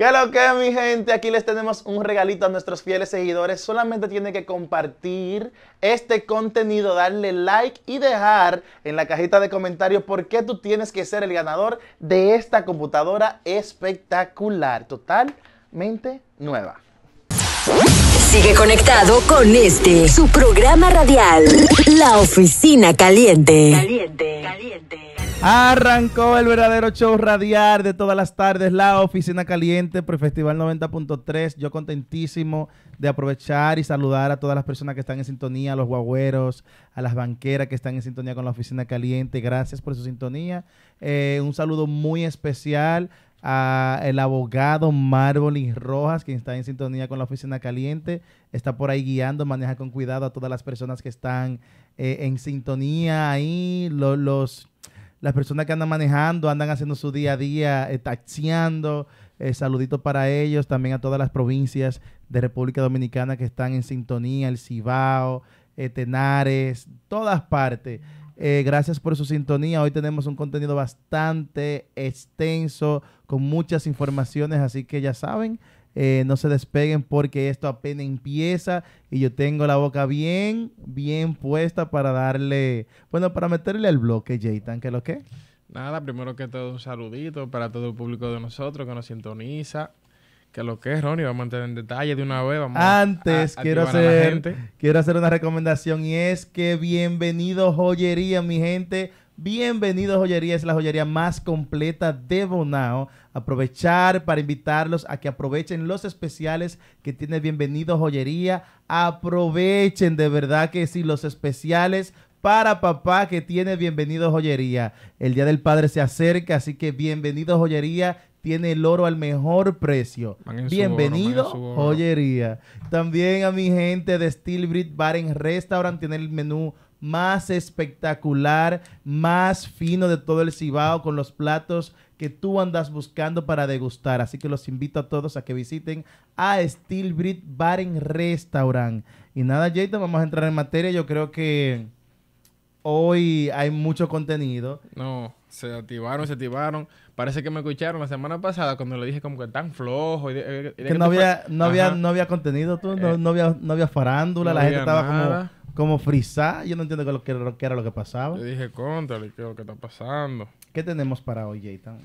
¿Qué lo que, mi gente? Aquí les tenemos un regalito a nuestros fieles seguidores. Solamente tienen que compartir este contenido, darle like y dejar en la cajita de comentarios por qué tú tienes que ser el ganador de esta computadora espectacular, totalmente nueva. Sigue conectado con este, su programa radial, La Oficina Caliente. Caliente. Arrancó el verdadero show radiar de todas las tardes, la oficina caliente Prefestival 90.3. Yo contentísimo de aprovechar y saludar a todas las personas que están en sintonía, a los guagüeros, a las banqueras que están en sintonía con la oficina caliente. Gracias por su sintonía. Eh, un saludo muy especial a el abogado Marvolis Rojas, quien está en sintonía con la oficina caliente, está por ahí guiando, maneja con cuidado a todas las personas que están eh, en sintonía ahí, los las personas que andan manejando, andan haciendo su día a día, eh, taxiando. Eh, saluditos para ellos, también a todas las provincias de República Dominicana que están en sintonía, el Cibao, eh, Tenares, todas partes. gracias por su sintonía. Hoy tenemos un contenido bastante extenso, con muchas informaciones, así que ya saben, eh, no se despeguen porque esto apenas empieza y yo tengo la boca bien, bien puesta para darle, bueno, para meterle el bloque, Jaytan, es lo que. Nada, primero que todo un saludito para todo el público de nosotros que nos sintoniza. Que lo que es, Ronnie, vamos a entrar en detalle de una vez. Vamos Antes, quiero, hacer, quiero hacer una recomendación y es que bienvenido joyería, mi gente Bienvenidos Joyería, es la joyería más completa de Bonao. Aprovechar para invitarlos a que aprovechen los especiales que tiene Bienvenido Joyería. Aprovechen de verdad que sí, los especiales para papá que tiene Bienvenido Joyería. El Día del Padre se acerca, así que Bienvenido Joyería tiene el oro al mejor precio. Bienvenido, joyería. También a mi gente de Steel Bar en Restaurant tiene el menú más espectacular, más fino de todo el Cibao con los platos que tú andas buscando para degustar. Así que los invito a todos a que visiten a Steel Brit Bar and Restaurant. Y nada, Jayden, vamos a entrar en materia. Yo creo que hoy hay mucho contenido. No, se activaron, se activaron. Parece que me escucharon la semana pasada cuando le dije como que tan flojo. que, no, había, no, había, no había contenido, no, había, farándula, la gente estaba como como frisar. Yo no entiendo qué, era lo que pasaba. Yo dije, contale, ¿qué es lo que está pasando? ¿Qué tenemos para hoy, Jaytan?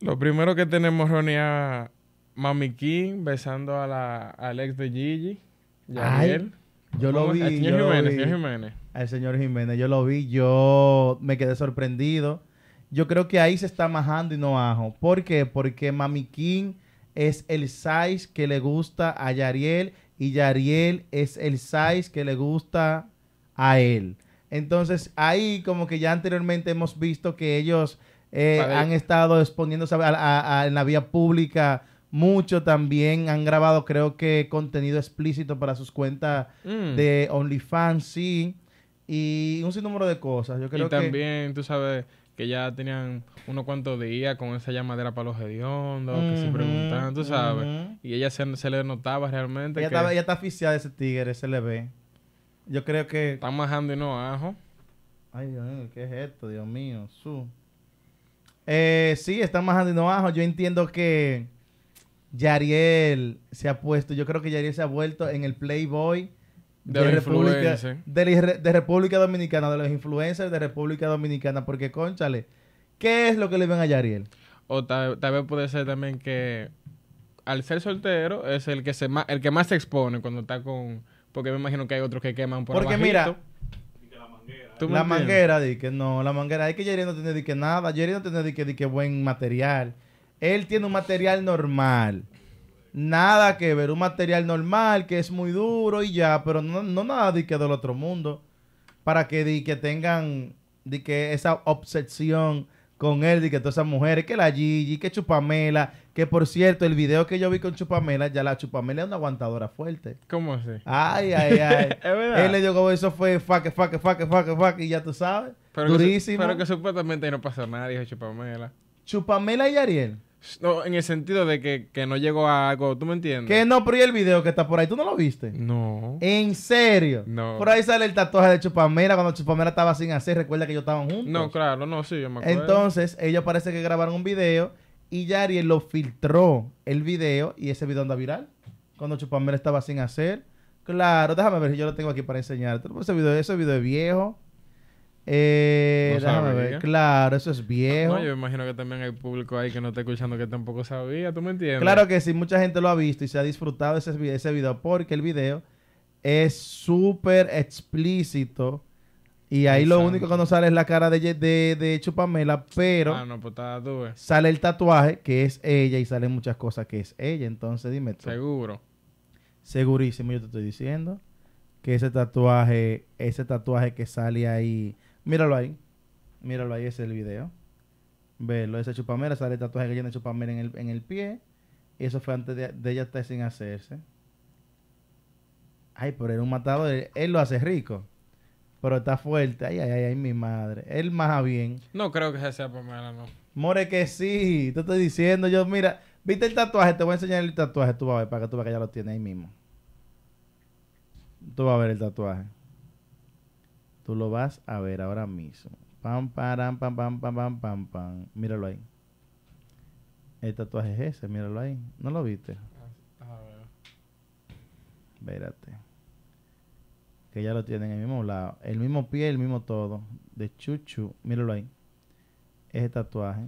Lo primero que tenemos, Ronnie, a Mami King besando a la, al ex de Gigi, él. Yo lo vi. Al señor Jiménez, señor Jiménez. yo lo vi. Yo me quedé sorprendido. Yo creo que ahí se está majando y no ajo. ¿Por qué? Porque Mami King es el size que le gusta a Yariel y Yariel es el size que le gusta a él. Entonces ahí como que ya anteriormente hemos visto que ellos eh, han estado exponiéndose en la vía pública mucho también. Han grabado creo que contenido explícito para sus cuentas mm. de OnlyFans, sí. Y un sinnúmero de cosas. Yo y también, tú sabes, que ya tenían unos cuantos días con esa llamadera para los hediondos, que se preguntaban, tú sabes. Y ella se, le notaba realmente. Ella, que ella está asfixiada ese tigre, se le ve. Yo creo que. están bajando y no ajo. Ay, Dios mío, ¿qué es esto? Dios mío, su. Eh, sí, están majando y no ajo. Yo entiendo que Yariel se ha puesto, yo creo que Yariel se ha vuelto en el Playboy de, República, de, República Dominicana, de los influencers de República Dominicana, porque, conchale, ¿qué es lo que le ven a Yariel? O tal, vez puede ser también que al ser soltero es el que se el que más se expone cuando está con porque me imagino que hay otros que queman por Porque mira, la manguera, di que no, la manguera. Es que Jerry no tiene di que nada. Jerry no tiene di que, di que buen material. Él tiene un material normal nada que ver, un material normal que es muy duro y ya, pero no, no nada de que del otro mundo, para que, que tengan que esa obsesión con él, de que todas esas mujeres, que la Gigi, que Chupamela, que por cierto, el video que yo vi con Chupamela, ya la Chupamela es una aguantadora fuerte. ¿Cómo así? Ay, ay, ay. Él le dijo como oh, eso fue fuck, fuck, fuck, fuck, fuck, y ya tú sabes. Pero Que, pero que supuestamente no pasó nada, dijo Chupamela. Chupamela y Ariel. No, en el sentido de que, que no llegó a algo, ¿tú me entiendes? Que no, pero ¿y el video que está por ahí? ¿Tú no lo viste? No. ¿En serio? No. Por ahí sale el tatuaje de Chupamera cuando Chupamera estaba sin hacer. Recuerda que ellos estaban juntos. No, claro, no, sí, yo me acuerdo. Entonces, ellos parece que grabaron un video y Yari lo filtró el video y ese video anda viral. Cuando Chupamera estaba sin hacer. Claro, déjame ver si yo lo tengo aquí para enseñarte. Ese video, ese video es viejo. Eh, Claro, eso es viejo. No, yo imagino que también hay público ahí que no está escuchando que tampoco sabía, ¿tú me entiendes? Claro que sí, mucha gente lo ha visto y se ha disfrutado ese, ese video porque el video es súper explícito. Y ahí lo único que no sale es la cara de, de, Chupamela, pero ah, pues sale el tatuaje, que es ella, y salen muchas cosas que es ella. Entonces, dime tú. Seguro. Segurísimo, yo te estoy diciendo que ese tatuaje, ese tatuaje que sale ahí Míralo ahí. Míralo ahí, ese es el video. Velo, ese chupamera, sale el tatuaje que tiene chupamera en el, en el pie. Y eso fue antes de, ella estar sin hacerse. Ay, pero era un matador. Él, lo hace rico. Pero está fuerte. Ay, ay, ay, mi madre. Él más bien. No creo que sea chupamera, no. More que sí. Te estoy diciendo. Yo, mira, ¿viste el tatuaje? Te voy a enseñar el tatuaje. Tú vas a ver, para que tú veas que ya lo tiene ahí mismo. Tú vas a ver el tatuaje. Tú lo vas a ver ahora mismo. Pam, pam, pam, pam, pam, pam, pam, pam. Míralo ahí. El tatuaje es ese, míralo ahí. ¿No lo viste? ver. Espérate. Que ya lo tienen en el mismo lado. El mismo pie, el mismo todo. De Chuchu. Míralo ahí. Ese tatuaje.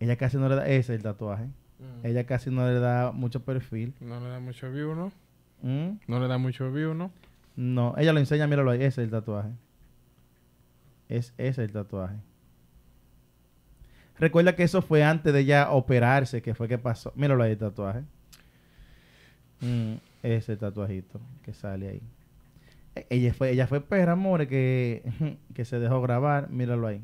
Ella casi no le da... Ese es el tatuaje. Mm. Ella casi no le da mucho perfil. No le da mucho view, ¿no? ¿Mm? No le da mucho view, ¿no? No, ella lo enseña, míralo ahí. Ese es el tatuaje. Es ese el tatuaje. Recuerda que eso fue antes de ella operarse, que fue que pasó. Míralo ahí el tatuaje. es mm, ese tatuajito que sale ahí. E, ella fue, ella fue perra, pues, amor, que, que se dejó grabar. Míralo ahí.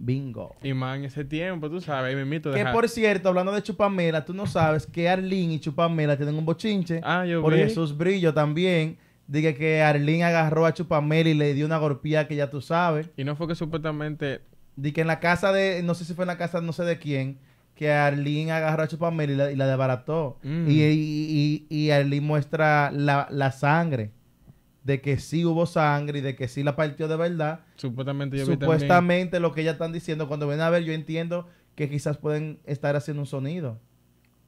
Bingo. Y más en ese tiempo, tú sabes, me invito Que por cierto, hablando de Chupamela, tú no sabes que Arlín y Chupamela tienen un bochinche. Ah, yo Por Jesús Brillo también. Dije que Arlín agarró a Chupamela y le dio una golpía que ya tú sabes. Y no fue que supuestamente... Dije que en la casa de... No sé si fue en la casa no sé de quién. Que Arlín agarró a Chupamela y la, desbarató. Mm. Y, y, Arlín muestra la, la sangre de que sí hubo sangre y de que sí la partió de verdad. Supuestamente, Supuestamente lo que ellas están diciendo, cuando ven a ver, yo entiendo que quizás pueden estar haciendo un sonido.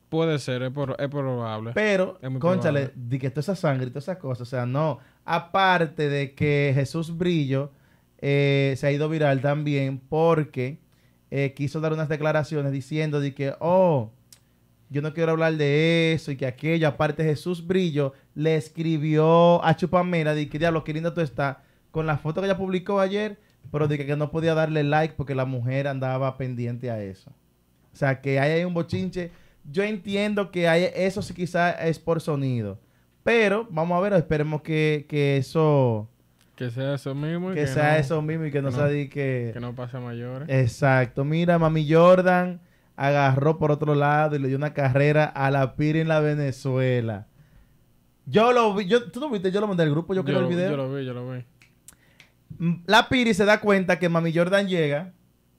Puede ser, es, probable. Pero, cónchale conchale, de que toda esa sangre y todas esas cosas, o sea, no. Aparte de que Jesús Brillo eh, se ha ido viral también porque eh, quiso dar unas declaraciones diciendo de que, oh, yo no quiero hablar de eso y que aquello, aparte Jesús Brillo le escribió a Chupamera, de que diablo, qué linda tú estás, con la foto que ella publicó ayer, pero de que, no podía darle like porque la mujer andaba pendiente a eso. O sea, que ahí hay un bochinche. Yo entiendo que hay, eso sí quizás es por sonido, pero vamos a ver, esperemos que, eso... Que sea eso mismo. Y que, que sea eso mismo y que, no, sea que... Que no pase mayores. Exacto. Mira, mami Jordan agarró por otro lado y le dio una carrera a la Piri en la Venezuela. Yo lo vi, tú lo viste, yo lo mandé al grupo, yo creo el video. Yo lo vi, yo lo vi. Mm, la Piri se da cuenta que Mami Jordan llega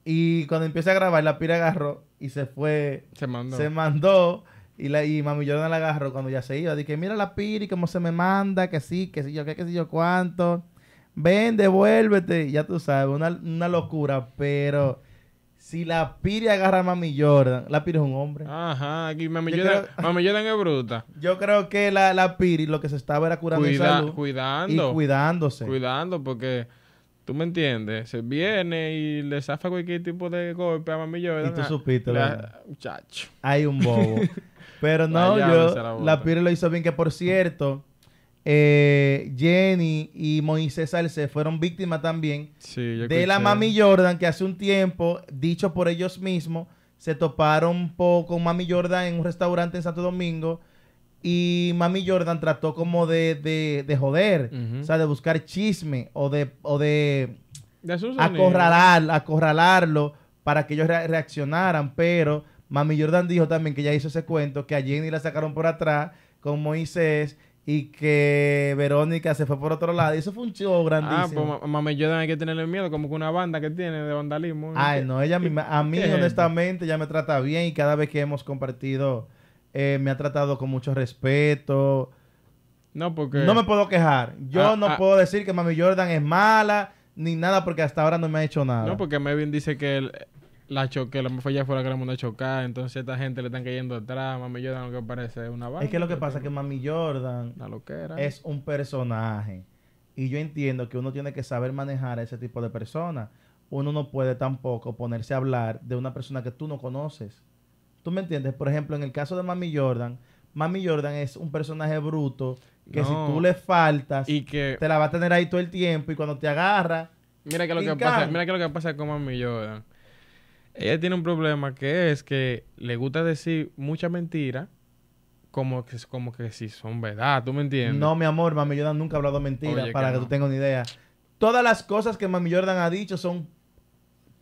y cuando empieza a grabar, la Piri agarró y se fue. Se mandó. Se mandó y, la, y Mami Jordan la agarró cuando ya se iba. Dije, mira la Piri, cómo se me manda, que sí, que sí yo qué, que sí yo cuánto. Ven, devuélvete. Ya tú sabes, una, una locura, pero... Si la Piri agarra a Mami Jordan, la Piri es un hombre. Ajá, aquí Mami, Jordan, es bruta. Yo creo que la, la Piri lo que se estaba era curando Cuida, salud Cuidando. Y cuidándose. Cuidando porque, tú me entiendes, se viene y le zafa cualquier tipo de golpe a Mami Jordan. Y tú ah, supiste, ¿verdad? Muchacho. Hay un bobo. Pero no, yo, la Piri lo hizo bien, que por cierto... Eh, Jenny y Moisés Salce fueron víctimas también de la Mami Jordan que hace un tiempo, dicho por ellos mismos, se toparon con Mami Jordan en un restaurante en Santo Domingo y Mami Jordan trató como de, de, de joder, o sea, de buscar chisme o de, o de, acorralar, acorralarlo para que ellos reaccionaran, pero Mami Jordan dijo también que ya hizo ese cuento, que a Jenny la sacaron por atrás con Moisés y que Verónica se fue por otro lado. Y eso fue un grandísimo. Ah, pues mami Jordan hay que tenerle miedo, como que una banda que tiene de vandalismo. Ay, no, ella a mí honestamente ya me trata bien y cada vez que hemos compartido eh, me ha tratado con mucho respeto. No, porque... No me puedo quejar. Yo ah, no ah. puedo decir que Mami Jordan es mala ni nada porque hasta ahora no me ha hecho nada. No, porque Mevin dice que él, la choqué, la falla fue la que el mundo a chocar, entonces esta gente le están cayendo atrás, Mami Jordan lo que parece es una banda. Es que lo que pasa es que Mami Jordan loquera. es un personaje y yo entiendo que uno tiene que saber manejar a ese tipo de personas. Uno no puede tampoco ponerse a hablar de una persona que tú no conoces. ¿Tú me entiendes? Por ejemplo, en el caso de Mami Jordan, Mami Jordan es un personaje bruto que si tú le faltas, y que... te la va a tener ahí todo el tiempo y cuando te agarra... Mira que lo que pasa, mira que lo que pasa con Mami Jordan ella tiene un problema que es que le gusta decir muchas mentiras... como que, como que si son verdad, ¿tú me entiendes? No, mi amor, Mami Jordan nunca ha hablado mentiras, para que, tú tengas una idea. Todas las cosas que Mami Jordan ha dicho son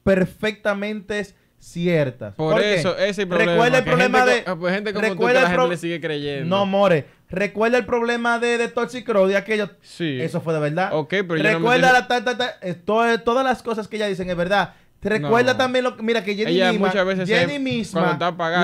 perfectamente ciertas. Por, eso, ese problema. Recuerda el problema de. recuerda pues, tú, que la sigue creyendo. No, more. Recuerda el problema de, de Toxic Crow, de aquello. Sí. Eso fue de verdad. Ok, pero Recuerda la, eh, todas las cosas que ella dicen es verdad. Te recuerda también lo que. Mira, que Jenny misma, veces Jenny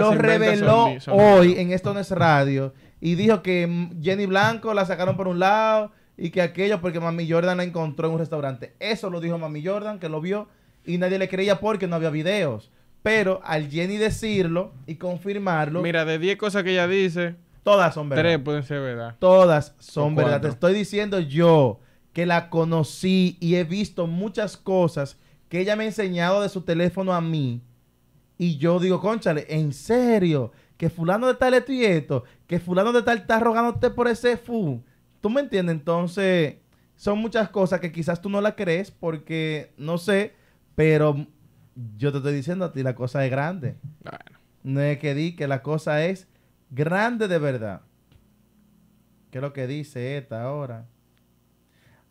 lo reveló hoy en Esto no es radio. Y dijo que Jenny Blanco la sacaron por un lado y que aquello porque Mami Jordan la encontró en un restaurante. Eso lo dijo Mami Jordan, que lo vio y nadie le creía porque no había videos. Pero al Jenny decirlo y confirmarlo. Mira, de 10 cosas que ella dice. Todas son verdad. Tres pueden ser verdad. Todas son verdad. Te estoy diciendo yo que la conocí y he visto muchas cosas que ella me ha enseñado de su teléfono a mí. Y yo digo, conchale, en serio, que fulano de tal esto y esto, que fulano de tal está rogándote por ese fu. ¿Tú me entiendes? Entonces, son muchas cosas que quizás tú no la crees porque, no sé, pero yo te estoy diciendo a ti, la cosa es grande. No es que di que la cosa es grande de verdad. ¿Qué es lo que dice esta ahora?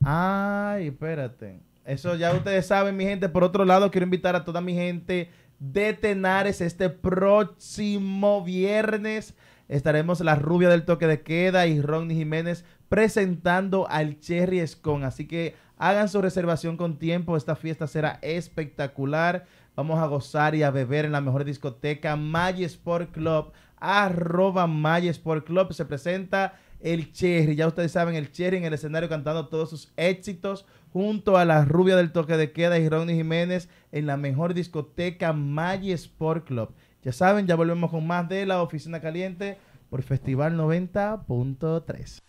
Ay, espérate. Eso ya ustedes saben, mi gente. Por otro lado, quiero invitar a toda mi gente de Tenares este próximo viernes. Estaremos la rubia del toque de queda y Ronnie Jiménez presentando al Cherry Scon. Así que hagan su reservación con tiempo. Esta fiesta será espectacular. Vamos a gozar y a beber en la mejor discoteca May Sport Club. Arroba Sport Club. Se presenta el Cherry. Ya ustedes saben, el Cherry en el escenario cantando todos sus éxitos junto a la rubia del toque de queda y Ronnie Jiménez en la mejor discoteca Maggi Sport Club. Ya saben, ya volvemos con más de la Oficina Caliente por Festival 90.3.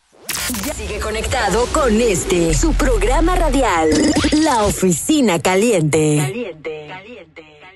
Sigue conectado con este, su programa radial, La Oficina Caliente. Caliente, caliente.